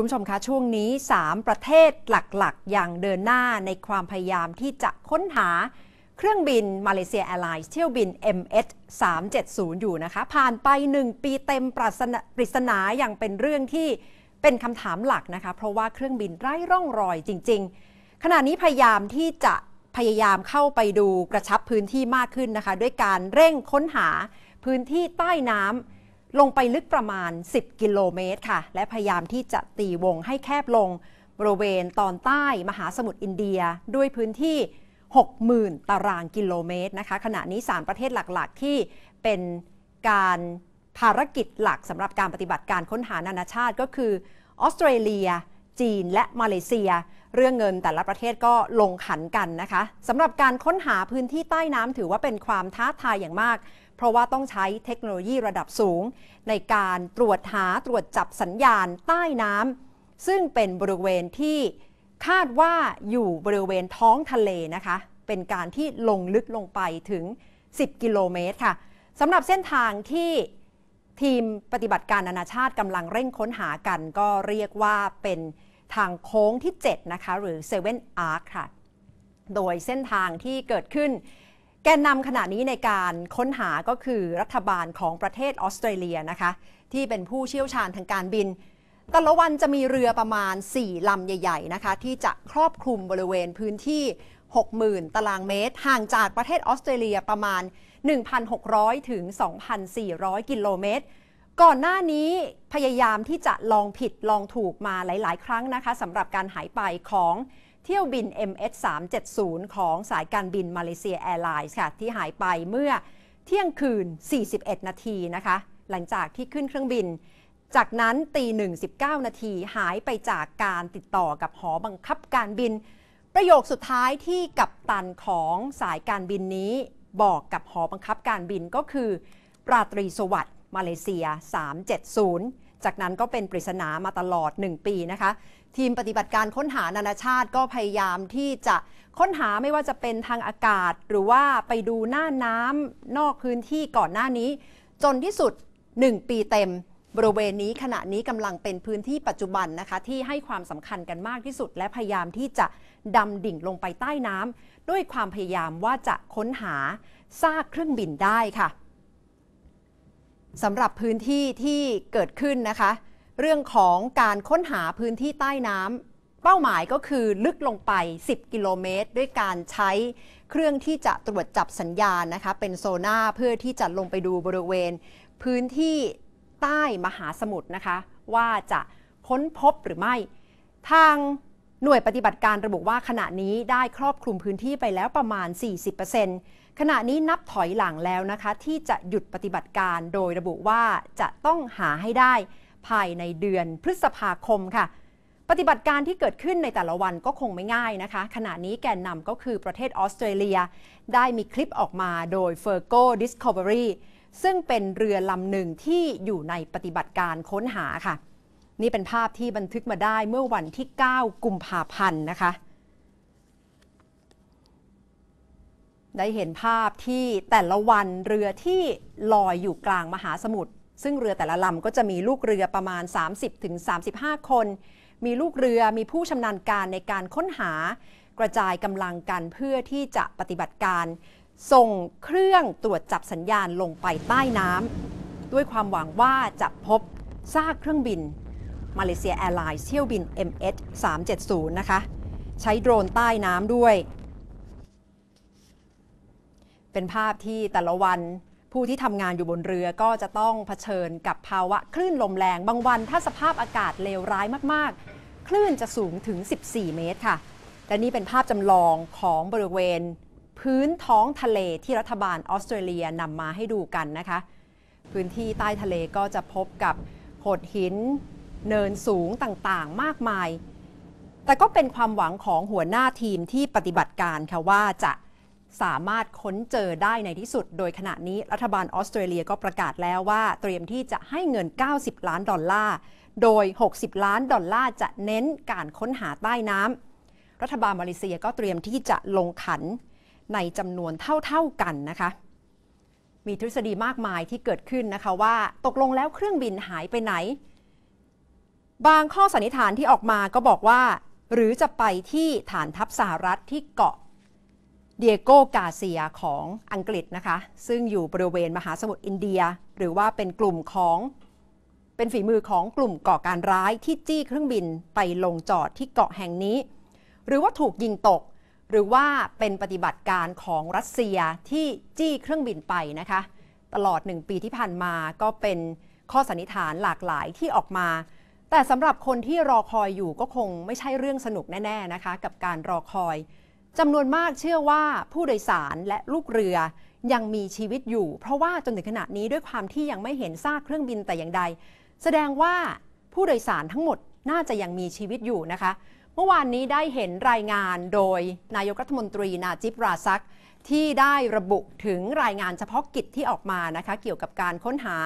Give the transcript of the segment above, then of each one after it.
คุณผู้ชมคะ ช่วงนี้ 3 ประเทศหลักๆ อย่างเดินหน้าในความพยายามที่จะค้นหาเครื่องบินมาเลเซียแอร์ไลน์เที่ยวบิน MH 370อยู่นะคะ ผ่านไป 1 ปีเต็มปริศนาอย่างเป็นเรื่องที่เป็นคำถามหลักนะคะ เพราะว่าเครื่องบินไร้ร่องรอยจริง ๆ ขณะนี้พยายามที่จะพยายามเข้าไปดูกระชับพื้นที่มากขึ้นนะคะ ด้วยการเร่งค้นหาพื้นที่ใต้น้ำลงไปลึกประมาณ 10 กิโลเมตรค่ะ และพยายามที่จะตีวงให้แคบลงบริเวณตอนใต้มหาสมุทรอินเดียด้วยพื้นที่ 60,000 ตารางกิโลเมตรนะคะ ขณะนี้3ประเทศหลักๆ ที่เป็นการภารกิจหลักสำหรับการปฏิบัติการค้นหานานาชาติก็คือออสเตรเลียจีนและมาเลเซีย เรื่องเงินแต่ละประเทศก็ลงขันกันนะคะสำหรับการค้นหาพื้นที่ใต้น้ำถือว่าเป็นความท้าทายอย่างมาก เพราะว่าต้องใช้เทคโนโลยีระดับสูง ในการตรวจหาตรวจจับสัญญาณใต้น้ำซึ่งเป็นบริเวณที่คาดว่าอยู่บริเวณท้องทะเลนะคะเป็นการที่ลงลึกลงไปถึง 10 กิโลเมตรค่ะสำหรับเส้นทางที่ทีมปฏิบัติการนานาชาติกำลังเร่งค้นหากันก็เรียกว่าเป็นทางโค้งที่7นะคะหรือ7 Arc ค่ะโดยเส้นทางที่เกิดขึ้น แกนนำขณะนี้ในการค้นหาก็คือ รัฐบาลของประเทศออสเตรเลียนะคะที่เป็นผู้เชี่ยวชาญทางการบินแต่ละวันจะมีเรือประมาณ 4ลำใหญ่ๆนะคะที่จะครอบคลุมบริเวณพื้นที่ 60,000 ตารางเมตรห่างจากประเทศออสเตรเลียประมาณ 1,600 ถึง 2,400 กิโลเมตรก่อนหน้านี้พยายามที่จะลองผิดลองถูกมาหลาย ๆ ครั้งนะคะสำหรับการหายไปของเที่ยวบิน MH 370ของสายการบินมาเลเซียแอร์ไลน์ค่ะที่หายไปเมื่อเที่ยงคืน 41 นาทีนะคะหลังจากที่ขึ้นเครื่องบิน จากนั้นตีหนึ่ง19นาทีหายไปจากการติดต่อกับหอบังคับการบิน ประโยคสุดท้ายที่กัปตันของสายการบินนี้บอกกับหอบังคับการบินก็คือ ปราตรีสวัสดิ์มาเลเซีย 370 จากนั้นก็เป็นปริศนามาตลอด 1 ปีนะคะ ทีมปฏิบัติการค้นหานานาชาติก็พยายามที่จะค้นหาไม่ว่าจะเป็นทางอากาศ หรือว่าไปดูหน้าน้ำนอกพื้นที่ก่อนหน้านี้ จนที่สุด 1 ปีเต็ม บริเวณนี้ขณะนี้กำลังเป็นพื้นที่ปัจจุบันนะคะ ที่ให้ความสำคัญกันมากที่สุด และพยายามที่จะดำดิ่งลงไปใต้น้ำด้วยความพยายามว่าจะค้นหาซากเครื่องบินได้ค่ะสำหรับพื้นที่ที่เกิดขึ้นนะคะ เรื่องของการค้นหาพื้นที่ใต้น้ำเป้าหมายก็คือลึกลงไป 10 กิโลเมตร ด้วยการใช้เครื่องที่จะตรวจจับสัญญาณนะคะเป็นโซน่าเพื่อที่จะลงไปดูบริเวณ พื้นที่ใต้มหาสมุทรนะคะว่าจะค้นพบหรือไม่ ทางหน่วยปฏิบัติการระบุว่าขณะนี้ได้ครอบคลุมพื้นที่ไปแล้วประมาณ 40%ขณะนี้นับถอยหลังแล้วนะคะ ที่จะหยุดปฏิบัติการโดยระบุว่าจะต้องหาให้ได้ ภายในเดือนพฤษภาคมค่ะ ปฏิบัติการที่เกิดขึ้นในแต่ละวันก็คงไม่ง่ายนะคะ ขณะนี้แกนนำก็คือประเทศออสเตรเลีย ได้มีคลิปออกมาโดย f e r g o Discovery ซึ่งเป็นเรือลำหนึ่งที่อยู่ในปฏิบัติการค้นหาค่ะนี่เป็นภาพที่บันทึกมาได้เมื่อวันที่ 9 กุมภาพันธ์นะคะ ได้เห็นภาพที่แต่ละวันเรือที่ลอยอยู่กลางมหาสมุทร ซึ่งเรือแต่ละลำก็จะมีลูกเรือประมาณ 30-35 คน มีลูกเรือมีผู้ชำนาญการในการค้นหา กระจายกำลังกันเพื่อที่จะปฏิบัติการ ส่งเครื่องตรวจจับสัญญาณลงไปใต้น้ำด้วยความหวังว่าจะพบซากเครื่องบินมาเลเซียแอร์ไลน์เที่ยวบิน MH 370นะคะใช้โดรนใต้น้ำด้วย เป็นภาพที่แต่ละวันผู้ที่ทำงานอยู่บนเรือก็จะต้องเผชิญกับภาวะคลื่นลมแรงบางวันถ้าสภาพอากาศเลวร้ายมากๆ คลื่นจะสูงถึง 14 เมตรค่ะและนี่เป็นภาพจำลองของบริเวณพื้นท้องทะเลที่รัฐบาลออสเตรเลียนำมาให้ดูกันนะคะ พื้นที่ใต้ทะเลก็จะพบกับโขดหินเนินสูงต่างๆมากมาย แต่ก็เป็นความหวังของหัวหน้าทีมที่ปฏิบัติการค่ะว่าจะสามารถค้นเจอได้ในที่สุด โดยขณะนี้รัฐบาลออสเตรเลียก็ประกาศแล้วว่าเตรียมที่จะให้เงิน 90 ล้านดอลลาร์ โดย 60 ล้านดอลลาร์จะเน้นการค้นหาใต้น้ำ รัฐบาลมาเลเซียก็เตรียมที่จะลงขันในจำนวนเท่าๆกันนะคะ มีทฤษฎีมากมายที่เกิดขึ้นนะคะว่าตกลงแล้วเครื่องบินหายไปไหนบางข้อสันนิษฐานที่ออกมาก็บอกว่า หรือจะไปที่ฐานทัพสหรัฐที่เกาะเดียโกกาเซียของอังกฤษนะคะ ซึ่งอยู่บริเวณมหาสมุทรอินเดีย หรือว่าเป็นกลุ่มของ เป็นฝีมือของกลุ่มก่อการร้ายที่จี้เครื่องบินไปลงจอดที่เกาะแห่งนี้ หรือว่าถูกยิงตก หรือว่าเป็นปฏิบัติการของรัสเซียที่จี้เครื่องบินไปนะคะ ตลอดหนึ่งปีที่ผ่านมาก็เป็นข้อสันนิษฐานหลากหลายที่ออกมาแต่สำหรับคนที่รอคอยอยู่ก็คงไม่ใช่เรื่องสนุกแน่ๆนะคะกับการรอคอยจำนวนมากเชื่อว่าผู้โดยสารและลูกเรือยังมีชีวิตอยู่ เพราะว่าจนถึงขณะนี้ด้วยความที่ยังไม่เห็นซากเครื่องบินแต่อย่างใด แสดงว่าผู้โดยสารทั้งหมดน่าจะยังมีชีวิตอยู่นะคะ เมื่อวานนี้ได้เห็นรายงานโดยนายกรัฐมนตรีนาจิบราซัก ที่ได้ระบุถึงรายงานเฉพาะกิจที่ออกมานะคะ เกี่ยวกับการค้นหา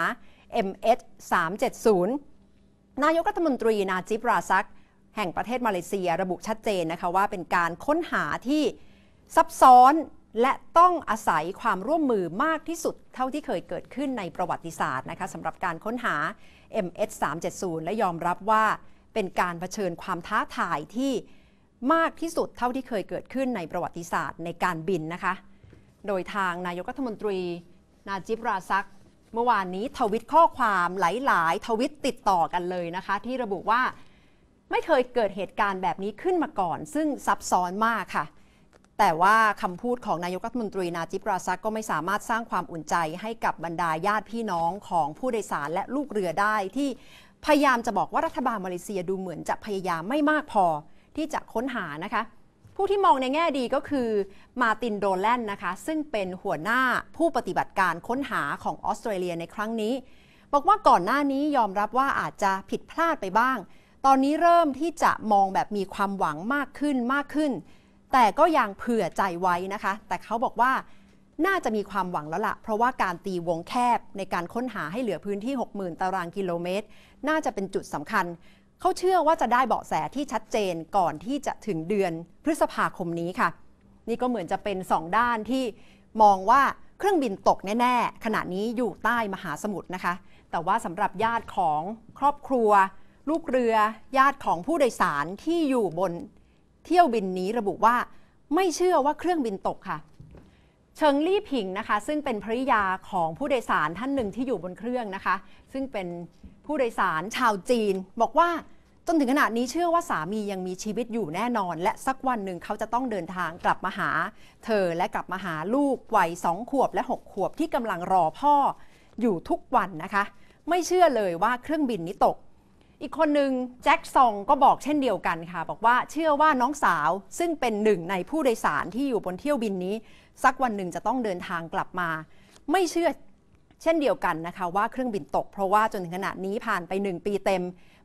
MH 370นายกรัฐมนตรี นาจิบราซัก แห่งประเทศมาเลเซีย ระบุชัดเจนนะคะว่าเป็นการค้นหาที่ซับซ้อนและต้องอาศัยความร่วมมือมากที่สุดเท่าที่เคยเกิดขึ้นในประวัติศาสตร์นะคะสำหรับการค้นหา m s 3 7 0และยอมรับว่าเป็นการเผชิญความท้าทายที่มากที่สุดเท่าที่เคยเกิดขึ้นในประวัติศาสตร์ในการบินนะคะโดยทางนายกรัฐมนตรีนาจิบราซักเมื่อวานนี้ทวิตข้อความหลาย ๆ ทวิตติดต่อกันเลยนะคะ ที่ระบุว่าไม่เคยเกิดเหตุการณ์แบบนี้ขึ้นมาก่อน ซึ่งซับซ้อนมากค่ะ แต่ว่าคำพูดของนายกรัฐมนตรีนาจิปราซักก็ไม่สามารถสร้างความอุ่นใจให้กับบรรดาญาติพี่น้องของผู้โดยสารและลูกเรือได้ ที่พยายามจะบอกว่ารัฐบาลมาเลเซียดูเหมือนจะพยายามไม่มากพอที่จะค้นหานะคะผู้ที่มองในแง่ดีก็คือมาตินโดแลนนะคะ ซึ่งเป็นหัวหน้าผู้ปฏิบัติการค้นหาของออสเตรเลียในครั้งนี้ บอกว่าก่อนหน้านี้ยอมรับว่าอาจจะผิดพลาดไปบ้าง ตอนนี้เริ่มที่จะมองแบบมีความหวังมากขึ้นมากขึ้น แต่ก็ยังเผื่อใจไว้นะคะ แต่เขาบอกว่าน่าจะมีความหวังแล้วละ่ะเพราะว่าการตีวงแคบในการค้นหาให้เหลือพื้นที่ 60,000 ตารางกิโลเมตร น่าจะเป็นจุดสำคัญเขาเชื่อว่าจะได้เบาะแสที่ชัดเจนก่อนที่จะถึงเดือนพฤษภาคมนี้ค่ะ นี่ก็เหมือนจะเป็นสองด้านที่มองว่าเครื่องบินตกแน่ๆขณะนี้อยู่ใต้มหาสมุทรนะคะ แต่ว่าสำหรับญาติของครอบครัว ลูกเรือ ญาติของผู้โดยสารที่อยู่บนเที่ยวบินนี้ระบุว่าไม่เชื่อว่าเครื่องบินตกค่ะเชิงลี่ผิงนะคะ ซึ่งเป็นภริยาของผู้โดยสารท่านหนึ่งที่อยู่บนเครื่องนะคะ ซึ่งเป็นผู้โดยสารชาวจีนบอกว่าจนถึงขนาดนี้เชื่อว่าสามียังมีชีวิตอยู่แน่นอน และสักวันหนึ่งเขาจะต้องเดินทางกลับมาหา เธอและกลับมาหาลูกวัยสองขวบและ 6 ขวบที่กำลังรอพ่อ อยู่ทุกวันนะคะ ไม่เชื่อเลยว่าเครื่องบินนี้ตก อีกคนหนึ่งแจ็คซองก็บอกเช่นเดียวกันค่ะ บอกว่าเชื่อว่าน้องสาวซึ่งเป็นหนึ่งในผู้โดยสารที่อยู่บนเที่ยวบินนี้ สักวันหนึ่งจะต้องเดินทางกลับมา ไม่เชื่อเช่นเดียวกันนะคะว่าเครื่องบินตกเพราะว่าจนถึงขณะนี้ผ่านไป1ปีเต็ม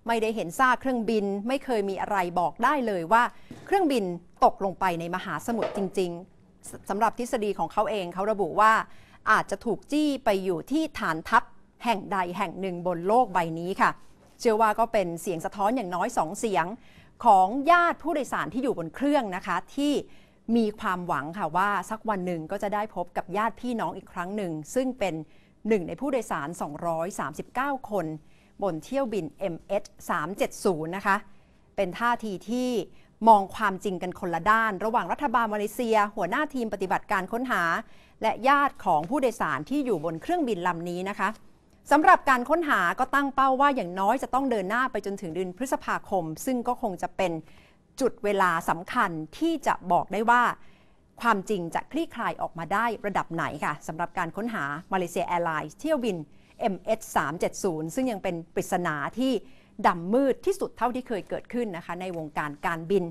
ไม่ได้เห็นซากเครื่องบินไม่เคยมีอะไรบอกได้เลยว่าเครื่องบินตกลงไปในมหาสมุทรจริง ๆสำหรับทฤษฎีของเขาเอง เขาระบุว่า อาจจะถูกจี้ไปอยู่ที่ฐานทัพแห่งใดแห่งหนึ่งบนโลกใบนี้ค่ะ เชื่อว่าก็เป็นเสียงสะท้อนอย่างน้อยสองเสียงของญาติผู้โดยสารที่อยู่บนเครื่องนะคะ ที่มีความหวังค่ะว่า สักวันหนึ่งก็จะได้พบกับญาติพี่น้องอีกครั้งหนึ่งซึ่งเป็นหนึ่งในผู้โดยสาร 239 คนบนเที่ยวบิน MH 370นะคะเป็นท่าทีที่มองความจริงกันคนละด้าน ระหว่างรัฐบาลมาเลเซีย หัวหน้าทีมปฏิบัติการค้นหา และญาติของผู้โดยสารที่อยู่บนเครื่องบินลำนี้นะคะสำหรับการค้นหาก็ตั้งเป้าว่าอย่างน้อยจะต้องเดินหน้าไปจนถึงเดือนพฤษภาคม ซึ่งก็คงจะเป็นจุดเวลาสำคัญที่จะบอกได้ว่า ความจริงจะคลี่คลายออกมาได้ระดับไหนค่ะสำหรับการค้นหามาเลเซียแอร์ไลน์เที่ยวบิน MH 370ซึ่งยังเป็นปริศนาที่ดำมืดที่สุดเท่าที่เคยเกิดขึ้นนะคะในวงการการบิน